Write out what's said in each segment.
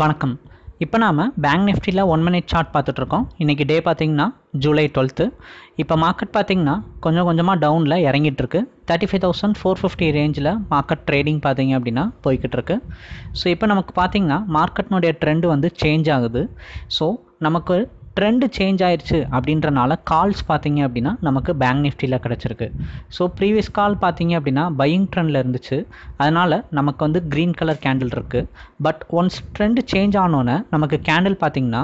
வணக்கம் இப்போ நாம் பேங்க் நிஃப்டியில் ஒன் மினிட் சார்ட் பார்த்துட்ருக்கோம் இன்றைக்கி டே பார்த்திங்கன்னா ஜூலை டுவெல்த்து இப்போ மார்க்கெட் பார்த்திங்கன்னா கொஞ்சம் கொஞ்சமாக டவுனில் இறங்கிட்டுருக்கு thirty five thousand four fifty ரேஞ்சில் மார்க்கெட் ட்ரேடிங் பார்த்திங்க அப்படின்னா போய்கிட்டுருக்கு ஸோ இப்போ நமக்கு பார்த்திங்கன்னா மார்க்கெட்னுடைய ட்ரெண்டு வந்து சேஞ்ச் ஆகுது ஸோ நமக்கு ட்ரெண்டு சேஞ்ச் ஆயிடுச்சு அப்படின்றனால கால்ஸ் பார்த்தீங்க அப்படின்னா நமக்கு பேங்க் நிஃப்டியில் கிடச்சிருக்கு ஸோ ப்ரீவியஸ் கால் பார்த்தீங்க அப்படின்னா பையிங் ட்ரெண்டில் இருந்துச்சு அதனால் நமக்கு வந்து க்ரீன் கலர் கேண்டில் இருக்குது பட் ஒன்ஸ் ட்ரெண்டு சேஞ்ச் ஆனோன்னே நமக்கு கேண்டில் பார்த்திங்கன்னா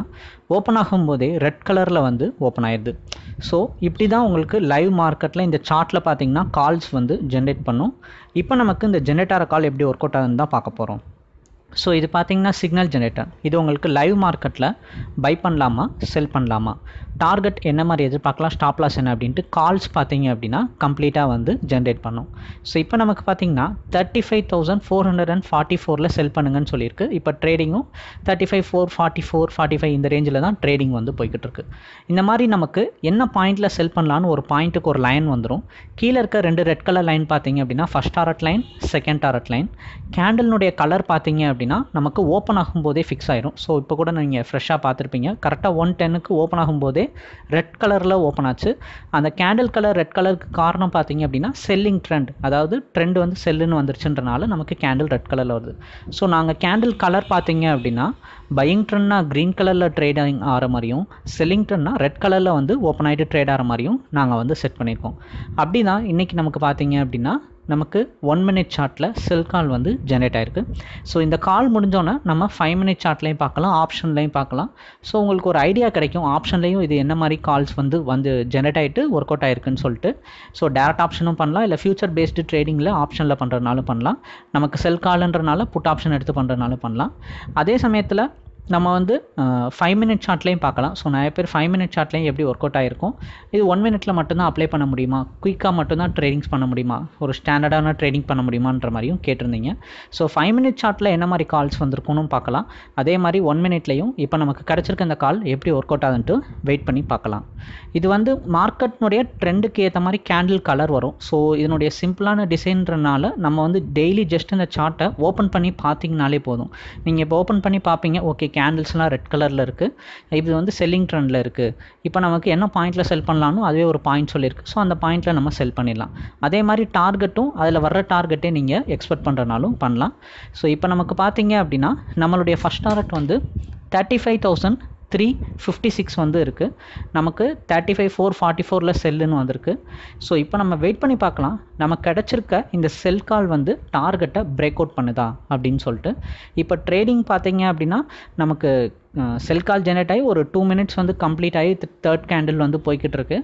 ஓப்பன் ஆகும்போதே ரெட் கலரில் வந்து ஓப்பன் ஆயிடுது ஸோ இப்படி தான் உங்களுக்கு லைவ் மார்க்கெட்டில் இந்த சார்ட்டில் பார்த்தீங்கன்னா கால்ஸ் வந்து ஜென்ரேட் பண்ணும் இப்போ நமக்கு இந்த ஜென்ரேட் ஆகிற கால் எப்படி ஒர்க் அவுட் ஆகுதுன்னு தான் பார்க்க போகிறோம் ஸோ இது பார்த்தீங்கன்னா சிக்னல் ஜென்ரேட்டர் இது உங்களுக்கு லைவ் மார்க்கெட்டில் பை பண்ணலாமா செல் பண்ணலாமா டார்கெட் என்ன மாதிரி எதிர்பார்க்கலாம் ஸ்டாப் லாஸ் என்ன அப்படின்ட்டு கால்ஸ் பார்த்தீங்க அப்படின்னா கம்ப்ளீட்டாக வந்து ஜென்ரேட் பண்ணும் ஸோ இப்போ நமக்கு பார்த்தீங்கன்னா thirty five thousand four hundred and forty ஃபோரில் செல் பண்ணுங்கன்னு சொல்லியிருக்கு இப்போ ட்ரேடிங்கும் thirty five four forty four forty five இந்த ரேஞ்சில் தான் ட்ரேடிங் வந்து போய்கிட்டு இருக்கு இந்த மாதிரி நமக்கு என்ன பாயிண்ட்டில் செல் பண்ணலான்னு ஒரு பாயிண்ட்டுக்கு ஒரு லைன் வந்துடும் கீழே இருக்க ரெண்டு ரெட் கலர் லைன் பார்த்தீங்க அப்படின்னா first target line second target line கேண்டலினுடைய கலர் பார்த்தீங்க அப்படின்னா அப்படின்னா நமக்கு ஓப்பன் ஆகும்போதே ஃபிக்ஸ் ஆயிரும் ஸோ இப்போ கூட நீங்கள் ஃப்ரெஷ்ஷாக பார்த்துருப்பீங்க கரெக்டாக ஒன் டென்னுக்கு ஓப்பன் ஆகும்போதே ரெட் கலரில் ஓப்பன் ஆச்சு அந்த கேண்டில் கலர் ரெட் கலருக்கு காரணம் பார்த்தீங்க அப்படின்னா செல்லிங் ட்ரெண்ட் அதாவது ட்ரெண்ட் வந்து செல்லுன்னு வந்துருச்சுன்றனால நமக்கு கேண்டில் ரெட் கலரில் வருது ஸோ நாங்கள் கேண்டில் கலர் பார்த்தீங்க அப்படின்னா பையிங் ட்ரெண்ட்னா க்ரீன் கலரில் ட்ரேடிங் ஆகிற மாதிரியும் செல்லிங் ட்ரெண்ட்னா ரெட் கலரில் வந்து ஓப்பன் ஆகிட்டு ட்ரேட் ஆகிற மாதிரியும் நாங்கள் வந்து செட் பண்ணியிருக்கோம் அப்படி தான் இன்றைக்கி நமக்கு பார்த்தீங்க அப்படின்னா நமக்கு ஒன் மினிட் சார்ட்டில் செல் கால் வந்து ஜென்ரேட் ஆகிருக்கு ஸோ இந்த கால் முடிஞ்சோன்னே நம்ம ஃபைவ் மினிட் சார்ட்லேயும் பார்க்கலாம் ஆப்ஷன்லையும் பார்க்கலாம் ஸோ உங்களுக்கு ஒரு ஐடியா கிடைக்கும் ஆப்ஷன்லேயும் இது என்ன மாதிரி கால்ஸ் வந்து வந்து ஜென்ரேட் ஆகிட்டு ஒர்க் அவுட் ஆயிருக்குன்னு சொல்லிட்டு ஸோ டேரக்ட் ஆப்ஷனும் பண்ணலாம் இல்லை ஃபியூச்சர் பேஸ்டு ட்ரேடிங்கில் ஆப்ஷனில் பண்ணுறதுனாலும் பண்ணலாம் நமக்கு செல் கால்ன்றனால புட் ஆப்ஷன் எடுத்து பண்ணுறதுனாலும் பண்ணலாம் அதே சமயத்தில் நம்ம வந்து ஃபைவ் மினிட் ஷார்ட்லேயும் பார்க்கலாம் ஸோ நிறைய பேர் ஃபைவ் மினிட் ஷார்ட்லேயும் எப்படி ஒர்க் அவுட் ஆகிருக்கும் இது ஒன் மினிட்டில் மட்டும்தான் அப்ளை பண்ண முடியுமா குயிக்காக மட்டும்தான் ட்ரேடிங்ஸ் பண்ண முடியுமா ஒரு ஸ்டாண்டர்டான ட்ரேடிங் பண்ண முடியுமான்ற மாதிரியும் கேட்டிருந்தீங்க ஸோ ஃபைவ் மினிட் ஷார்ட்டில் என்ன மாதிரி கால்ஸ் வந்திருக்கும்னு பார்க்கலாம் அதே மாதிரி ஒன் மினிட்லேயும் இப்போ நமக்கு கிடச்சிருக்க இந்த கால் எப்படி ஒர்க் அவுட் ஆகுதுன்ட்டு வெயிட் பண்ணி பார்க்கலாம் இது வந்து மார்க்கெட்னுடைய ட்ரெண்டுக்கு ஏற்ற மாதிரி கேண்டில் கலர் வரும் ஸோ இதனுடைய சிம்பிளான டிசைன்றனால நம்ம வந்து டெய்லி ஜஸ்ட் இந்த சார்ட்டை ஓப்பன் பண்ணி பார்த்தீங்கனாலே போதும் நீங்கள் இப்போ ஓப்பன் பண்ணி பார்ப்பீங்க ஓகே கேண்டில்ஸ்லாம் ரெட் கலரில் இருக்குது இது வந்து செல்லிங் ட்ரெண்டில் இருக்குது இப்போ நமக்கு என்ன பாயிண்ட்டில் செல் பண்ணலான்னு அதுவே ஒரு பாயிண்ட் சொல்லியிருக்கு ஸோ அந்த பாயிண்ட்டில் நம்ம செல் பண்ணிடலாம் அதே மாதிரி டார்கெட்டும் அதில் வர்ற டார்கெட்டே நீங்கள் எக்ஸ்பெக்ட் பண்ணுறனாலும் பண்ணலாம் ஸோ இப்போ நமக்கு பார்த்தீங்க அப்படின்னா நம்மளுடைய ஃபஸ்ட் டார்கெட் வந்து thirty five thousand three fifty six வந்து இருக்குது நமக்கு தேர்ட்டி ஃபைவ் ஃபோர் ஃபார்ட்டி ஃபோரில் செல்லுன்னு வந்திருக்கு ஸோ இப்போ நம்ம வெயிட் பண்ணி பார்க்கலாம் நமக்கு கிடச்சிருக்க இந்த செல் கால் வந்து டார்கெட்டை பிரேக் அவுட் பண்ணுதா அப்படின்னு சொல்லிட்டு இப்போ ட்ரேடிங் பார்த்தீங்க அப்படின்னா நமக்கு செல் கால் ஜெனரேட் ஆகி ஒரு டூ மினிட்ஸ் வந்து கம்ப்ளீட் ஆகி தேர்ட் கேண்டில் வந்து போய்கிட்டு இருக்கு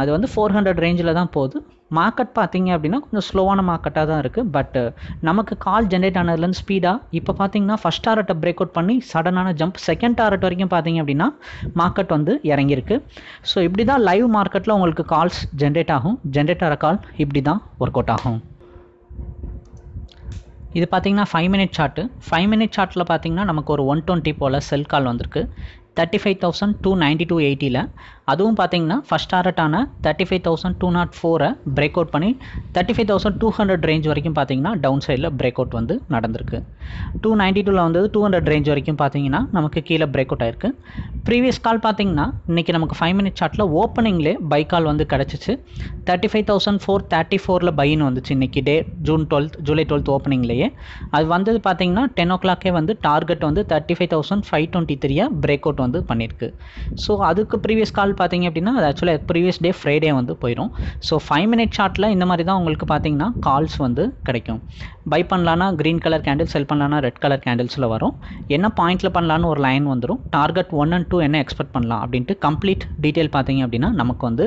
அது வந்து ஃபோர் ஹண்ட்ரட் ரேஞ்சில் தான் போகுது மார்க்கெட் பார்த்தீங்க அப்படின்னா கொஞ்சம் ஸ்லோவான மார்க்கெட்டாக தான் இருக்குது பட் நமக்கு கால் ஜென்ரேட் ஆனதுலேருந்து ஸ்பீடாக இப்போ பார்த்தீங்கன்னா ஃபஸ்ட் டாரட்டை பிரேக் அவுட் பண்ணி சடனான ஜம்ப் செகண்ட் டாரட் வரைக்கும் பார்த்தீங்க அப்படின்னா மார்க்கெட் வந்து இறங்கியிருக்கு ஸோ இப்படி தான் லைவ் மார்க்கெட்டில் உங்களுக்கு கால்ஸ் ஜென்ரேட் ஆகும் ஜென்ரேட் ஆகிற கால் இப்படி தான் ஒர்க் அவுட் ஆகும் இது பார்த்தீங்கன்னா five minute chart five minute சார்ட்டில் பார்த்தீங்கன்னா நமக்கு ஒரு ஒன் டுவெண்ட்டி போல் செல் கால் வந்திருக்கு thirty five thousand two ninety two எயிட்டியில் அதுவும் பார்த்தீங்கன்னா ஃபஸ்ட் டாரட்டான thirty five thousand two nought ஃபோரை பிரேக் அவுட் பண்ணி thirty five thousand two hundred range வரைக்கும் பார்த்தீங்கன்னா டவுன் சைடில் பிரேக் அவுட் வந்து நடந்திருக்கு டூ நைன்ட்டி டூவில் வந்து டூ ஹண்ட்ரட் ரேஞ்ச் வரைக்கும் பார்த்தீங்கன்னா நமக்கு கீழே பிரேக் அவுட் ஆயிருக்கு ப்ரீவியஸ் கால் பார்த்தீங்கன்னா இன்றைக்கி நமக்கு ஃபைவ் மினிட் சார்ட்டில் ஓப்பனிங்லே பை கால் வந்து கிடச்சிச்சு thirty five thousand four thirty ஃபோரில் பைன்னு வந்துச்சு இன்றைக்கி day June twelfth July twelfth ஓப்பனிங்லேயே அது வந்தது பார்த்தீங்கன்னா டென் ஓ கிளாக்கே வந்து டார்கெட் வந்து thirty five thousand five twenty த்ரீயாக பிரேக் அவுட் வந்து பண்ணியிருக்கு ஸோ அதுக்கு ப்ரீவியஸ் கால் பார்த்தீங்க அப்படின்னா அது ஆக்சுவலாக ப்ரீவியஸ் டே ஃப்ரைடே வந்து போயிடும் ஸோ ஃபைவ் மினிட் ஷார்ட்டில் இந்த மாதிரி தான் உங்களுக்கு பார்த்தீங்கன்னா கால்ஸ் வந்து கிடைக்கும் பை பண்ணலான்னா க்ரீன் கலர் கேண்டில் செல் பண்ணலான்னா ரெட் கலர் கேண்டில்ஸில் வரும் என்ன பாயிண்ட்டில் பண்ணலான்னு ஒரு லைன் வந்துடும் டார்கெட் ஒன் அண்ட் டூ என்ன எக்ஸ்பெக்ட் பண்ணலாம் அப்படின்ட்டு கம்ப்ளீட் டீட்டெயில் பார்த்தீங்க அப்படின்னா நமக்கு வந்து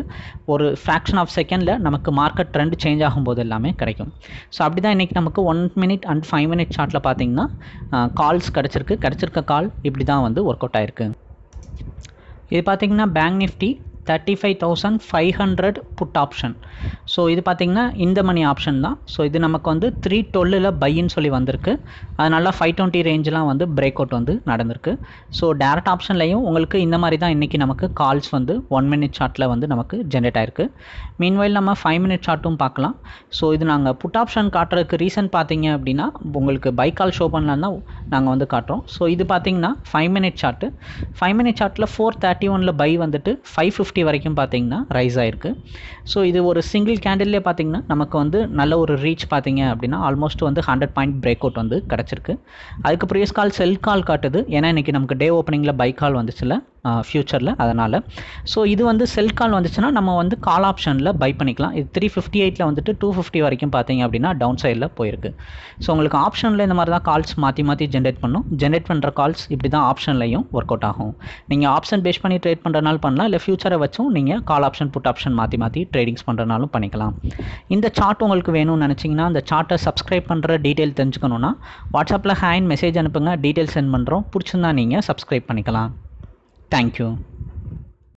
ஒரு ஃப்ராக்ஷன் ஆஃப் செகண்டில் நமக்கு மார்க்கெட் ட்ரெண்ட் சேஞ்ச் ஆகும்போது எல்லாமே கிடைக்கும் ஸோ அப்படி தான் இன்றைக்கி நமக்கு one minute and five minute ஷார்ட்டில் பார்த்தீங்கன்னா கால்ஸ் கிடச்சிருக்கு கிடச்சிருக்க கால் இப்படி தான் வந்து ஒர்க் அவுட் ஆயிருக்கு இது பார்த்திங்கன்னா bank Nifty thirty five thousand five hundred put option so இது பார்த்திங்கன்னா இந்த மணி ஆப்ஷன் தான் ஸோ இது நமக்கு வந்து த்ரீ டுவெல்லில் பையின்னு சொல்லி வந்திருக்கு அதனால் ஃபைவ் டுவெண்ட்டி ரேஞ்செலாம் வந்து பிரேக் அவுட் வந்து நடந்திருக்கு ஸோ டேரக்ட் ஆப்ஷன்லையும் உங்களுக்கு இந்த மாதிரி தான் இன்றைக்கி நமக்கு கால்ஸ் வந்து ஒன் மினிட் சார்ட்டில் வந்து நமக்கு ஜென்ரேட் ஆயிருக்கு மீன்வைல் நம்ம ஃபைவ் மினிட் சார்ட்டும் பார்க்கலாம் ஸோ இது நாங்கள் புட் ஆப்ஷன் காட்டுறதுக்கு ரீசன் பார்த்தீங்க அப்படின்னா உங்களுக்கு பை கால் ஷோ பண்ணலாம் தான் நாங்கள் வந்து காட்டுறோம் ஸோ இது பார்த்தீங்கன்னா five minute chart five minute சார்ட்டில் ஃபோர் தேர்ட்டி ஒனில் பை வந்துட்டு ஃபைவ் ஃபிஃப்டி ஃபிஃப்டி வரைக்கும் பார்த்திங்கன்னா ரைஸ் ஆகிருக்கு ஸோ இது ஒரு சிங்கிள் கேண்டில்லே பார்த்திங்கன்னா நமக்கு வந்து நல்ல ஒரு ரீச் பார்த்திங்க அப்படின்னா ஆல்மோஸ்ட் வந்து ஹண்ட்ரட் பாயிண்ட் பிரேக் அவுட் வந்து கிடச்சிருக்கு அதுக்கு ப்ரீவியஸ் கால் செல் கால் காட்டுது ஏன்னா இன்றைக்கி நமக்கு டே ஓப்பனிங்கில் பை கால் வந்துச்சுல ஃப்யூச்சரில் அதனால் ஸோ இது வந்து செல் கால் வந்துச்சுன்னா நம்ம வந்து கால் ஆப்ஷனில் பை பண்ணிக்கலாம் இது த்ரீ ஃபிஃப்டி எயிட்டில் வந்துட்டு டூ ஃபிஃப்டி வரைக்கும் பார்த்தீங்க அப்படின்னா டவுன் சைடில் போயிருக்கு ஸோ உங்களுக்கு ஆப்ஷனில் இந்த மாதிரி தான் கால்ஸ் மாற்றி மாற்றி ஜென்ரேட் பண்ணும் ஜென்ரேட் பண்ணுற கால்ஸ் இப்படி தான் ஆப்ஷன்லையும் ஒர்க் அவுட் ஆகும் நீங்கள் ஆப்ஷன் பேஸ் பண்ணி ட்ரேட் பண்ணுறனால பண்ணலாம் இல்லை ஃபியூச்சரை வச்சும் நீங்கள் கால் ஆப்ஷன் புட் ஆப்ஷன் மாற்றி மாற்றி ட்ரேடிங்ஸ் பண்ணுறனாலும் பண்ணிக்கலாம் இந்த சார்ட் உங்களுக்கு வேணும்னு நினச்சிங்கன்னா அந்த சார்ட்டை சப்ஸ்கிரைப் பண்ணுற டீட்டெயில் தெரிஞ்சுக்கணுன்னா வாட்ஸ்அப்பில் ஹேண்ட் மெசேஜ் அனுப்புங்க டீட்டெயில் சென்ட் பண்ணுறோம் பிடிச்சிருந்தா நீங்கள் சப்ஸ்கிரைப் பண்ணிக்கலாம் Thank you.